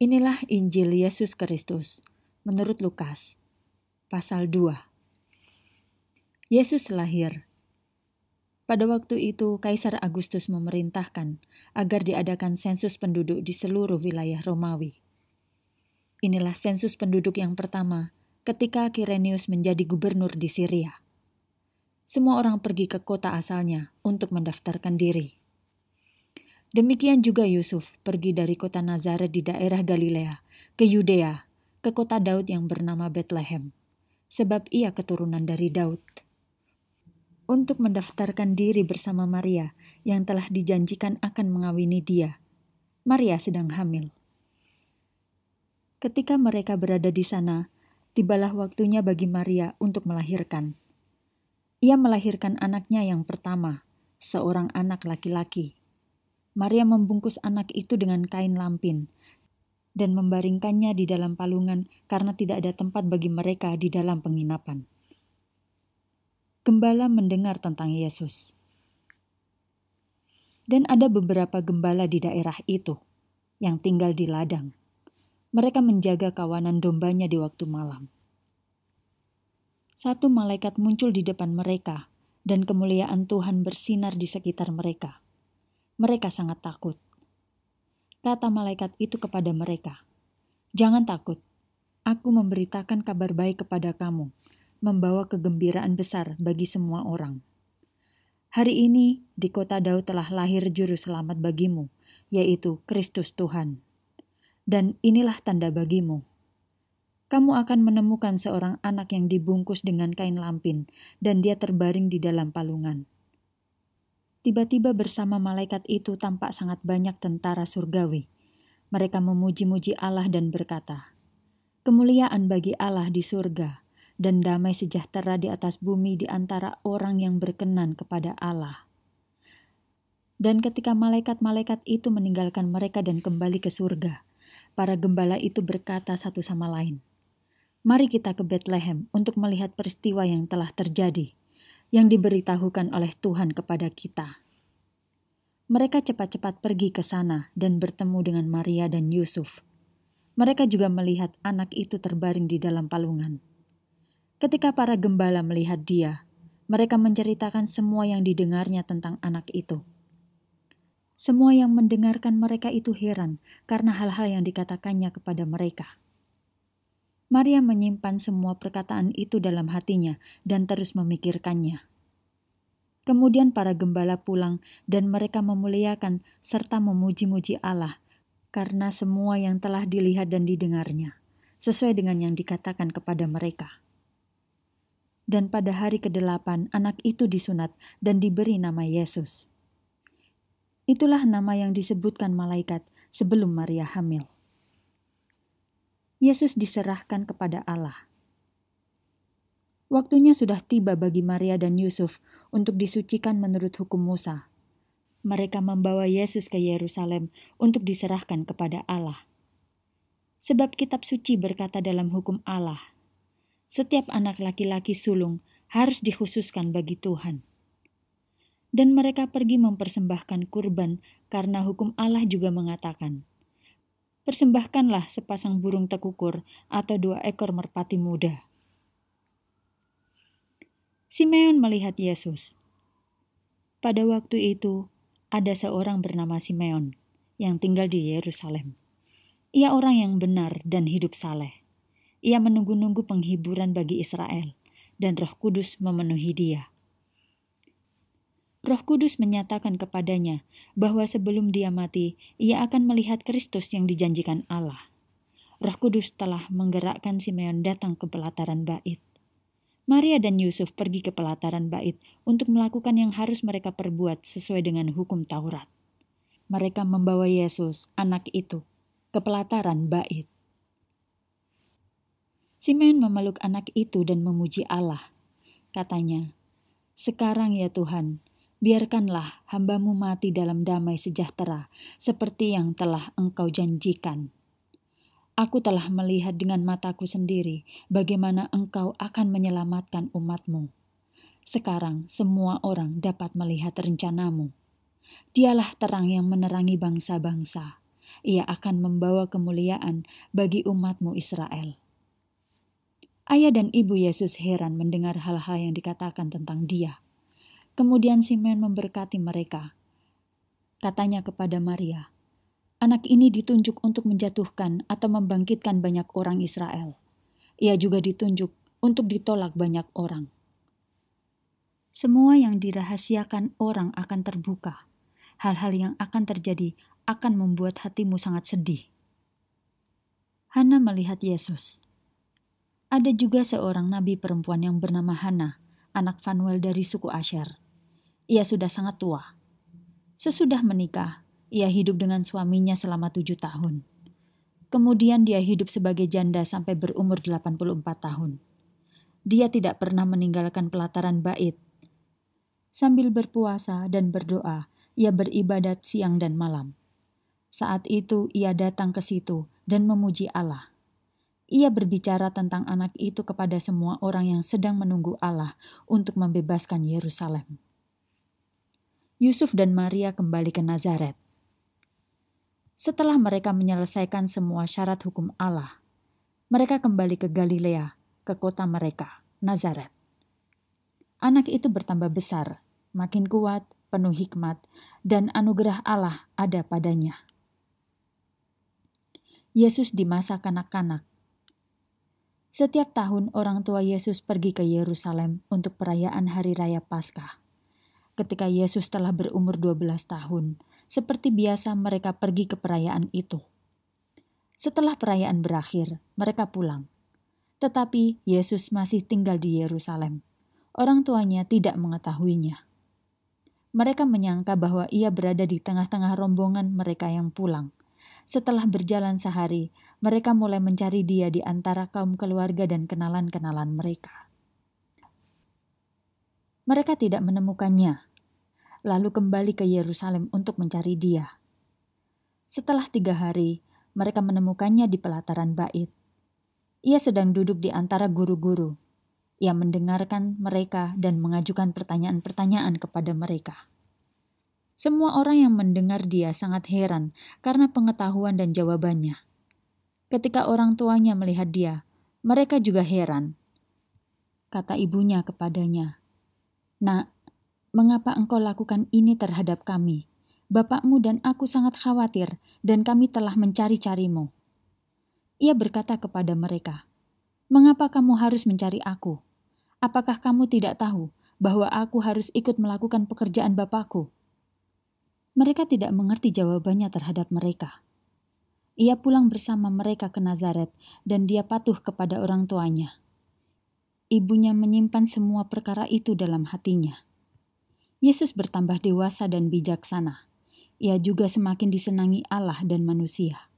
Inilah Injil Yesus Kristus menurut Lukas pasal 2. Yesus lahir. Pada waktu itu Kaisar Agustus memerintahkan agar diadakan sensus penduduk di seluruh wilayah Romawi. Inilah sensus penduduk yang pertama ketika Kirenius menjadi gubernur di Syria. Semua orang pergi ke kota asalnya untuk mendaftarkan diri. Demikian juga Yusuf pergi dari kota Nazaret di daerah Galilea ke Yudea, ke kota Daud yang bernama Bethlehem, sebab ia keturunan dari Daud. Untuk mendaftarkan diri bersama Maria yang telah dijanjikan akan mengawini dia. Maria sedang hamil. Ketika mereka berada di sana, tibalah waktunya bagi Maria untuk melahirkan. Ia melahirkan anaknya yang pertama, seorang anak laki-laki Maria membungkus anak itu dengan kain lampin dan membaringkannya di dalam palungan karena tidak ada tempat bagi mereka di dalam penginapan. Gembala mendengar tentang Yesus. Dan ada beberapa gembala di daerah itu yang tinggal di ladang. Mereka menjaga kawanan dombanya di waktu malam. Satu malaikat muncul di depan mereka, dan kemuliaan Tuhan bersinar di sekitar mereka mereka sangat takut. Kata malaikat itu kepada mereka, "Jangan takut, aku memberitakan kabar baik kepada kamu, membawa kegembiraan besar bagi semua orang. Hari ini di kota Daud telah lahir juru selamat bagimu, yaitu Kristus Tuhan. Dan inilah tanda bagimu. Kamu akan menemukan seorang anak yang dibungkus dengan kain lampin, dan dia terbaring di dalam palungan." Tiba-tiba bersama malaikat itu tampak sangat banyak tentara surgawi. Mereka memuji-muji Allah dan berkata, Kemuliaan bagi Allah di surga, dan damai sejahtera di atas bumi di antara orang yang berkenan kepada Allah. Dan ketika malaikat-malaikat itu meninggalkan mereka dan kembali ke surga, para gembala itu berkata satu sama lain, "Mari kita ke Bethlehem untuk melihat peristiwa yang telah terjadi, yang diberitahukan oleh Tuhan kepada kita. Mereka cepat-cepat pergi ke sana dan bertemu dengan Maria dan Yusuf. Mereka juga melihat anak itu terbaring di dalam palungan. Ketika para gembala melihat dia, mereka menceritakan semua yang didengarnya tentang anak itu. Semua yang mendengarkan mereka itu heran karena hal-hal yang dikatakannya kepada mereka. Maria menyimpan semua perkataan itu dalam hatinya dan terus memikirkannya. Kemudian para gembala pulang dan mereka memuliakan serta memuji-muji Allah karena semua yang telah dilihat dan didengarnya, sesuai dengan yang dikatakan kepada mereka. Dan pada hari kedelapan anak itu disunat dan diberi nama Yesus. Itulah nama yang disebutkan malaikat sebelum Maria hamil. Yesus diserahkan kepada Allah. Waktunya sudah tiba bagi Maria dan Yusuf untuk disucikan menurut hukum Musa. Mereka membawa Yesus ke Yerusalem untuk diserahkan kepada Allah. Sebab kitab suci berkata dalam hukum Allah, setiap anak laki-laki sulung harus dikhususkan bagi Tuhan. Dan mereka pergi mempersembahkan kurban karena hukum Allah juga mengatakan, persembahkanlah sepasang burung tekukur atau dua ekor merpati muda. Simeon melihat Yesus. Pada waktu itu, ada seorang bernama Simeon yang tinggal di Yerusalem. Ia orang yang benar dan hidup saleh. Ia menunggu-nunggu penghiburan bagi Israel, dan Roh Kudus memenuhi dia. Roh Kudus menyatakan kepadanya bahwa sebelum dia mati, ia akan melihat Kristus yang dijanjikan Allah. Roh Kudus telah menggerakkan Simeon datang ke pelataran bait. Maria dan Yusuf pergi ke pelataran bait untuk melakukan yang harus mereka perbuat sesuai dengan hukum Taurat. Mereka membawa Yesus, anak itu, ke pelataran bait. Simeon memeluk anak itu dan memuji Allah. Katanya, "Sekarang ya Tuhan, biarkanlah hambamu mati dalam damai sejahtera, seperti yang telah engkau janjikan. Aku telah melihat dengan mataku sendiri bagaimana engkau akan menyelamatkan umatmu. Sekarang semua orang dapat melihat rencanamu. Dialah terang yang menerangi bangsa-bangsa. Ia akan membawa kemuliaan bagi umatmu Israel. Ayah dan ibu Yesus heran mendengar hal-hal yang dikatakan tentang dia. Kemudian Simeon memberkati mereka. Katanya kepada Maria, anak ini ditunjuk untuk menjatuhkan atau membangkitkan banyak orang Israel. Ia juga ditunjuk untuk ditolak banyak orang. Semua yang dirahasiakan orang akan terbuka. Hal-hal yang akan terjadi akan membuat hatimu sangat sedih. Hana melihat Yesus. Ada juga seorang nabi perempuan yang bernama Hana, anak Fanuel dari suku Asher ia sudah sangat tua. Sesudah menikah, ia hidup dengan suaminya selama tujuh tahun. Kemudian dia hidup sebagai janda sampai berumur 84 tahun. Dia tidak pernah meninggalkan pelataran bait. Sambil berpuasa dan berdoa, ia beribadat siang dan malam. Saat itu ia datang ke situ dan memuji Allah. Ia berbicara tentang anak itu kepada semua orang yang sedang menunggu Allah untuk membebaskan Yerusalem. Yusuf dan Maria kembali ke Nazaret. Setelah mereka menyelesaikan semua syarat hukum Allah, mereka kembali ke Galilea, ke kota mereka, Nazaret. Anak itu bertambah besar, makin kuat, penuh hikmat, dan anugerah Allah ada padanya. Yesus di masa kanak-kanak. Setiap tahun orang tua Yesus pergi ke Yerusalem untuk perayaan hari raya Paskah ketika Yesus telah berumur 12 tahun. Seperti biasa mereka pergi ke perayaan itu. Setelah perayaan berakhir, mereka pulang. Tetapi Yesus masih tinggal di Yerusalem. Orang tuanya tidak mengetahuinya. Mereka menyangka bahwa ia berada di tengah-tengah rombongan mereka yang pulang. Setelah berjalan sehari, mereka mulai mencari dia di antara kaum keluarga dan kenalan-kenalan mereka. Mereka tidak menemukannya, lalu kembali ke Yerusalem untuk mencari dia. Setelah tiga hari, mereka menemukannya di pelataran bait. Ia sedang duduk di antara guru-guru. Ia mendengarkan mereka dan mengajukan pertanyaan-pertanyaan kepada mereka. Semua orang yang mendengar dia sangat heran karena pengetahuan dan jawabannya. Ketika orang tuanya melihat dia, mereka juga heran. Kata ibunya kepadanya, "Nak, mengapa engkau lakukan ini terhadap kami? Bapakmu dan aku sangat khawatir, dan kami telah mencari-carimu. Ia berkata kepada mereka, "Mengapa kamu harus mencari aku? Apakah kamu tidak tahu bahwa aku harus ikut melakukan pekerjaan bapakku?" Mereka tidak mengerti jawabannya terhadap mereka. Ia pulang bersama mereka ke Nazaret, dan dia patuh kepada orang tuanya. Ibunya menyimpan semua perkara itu dalam hatinya. Yesus bertambah dewasa dan bijaksana. Ia juga semakin disenangi Allah dan manusia.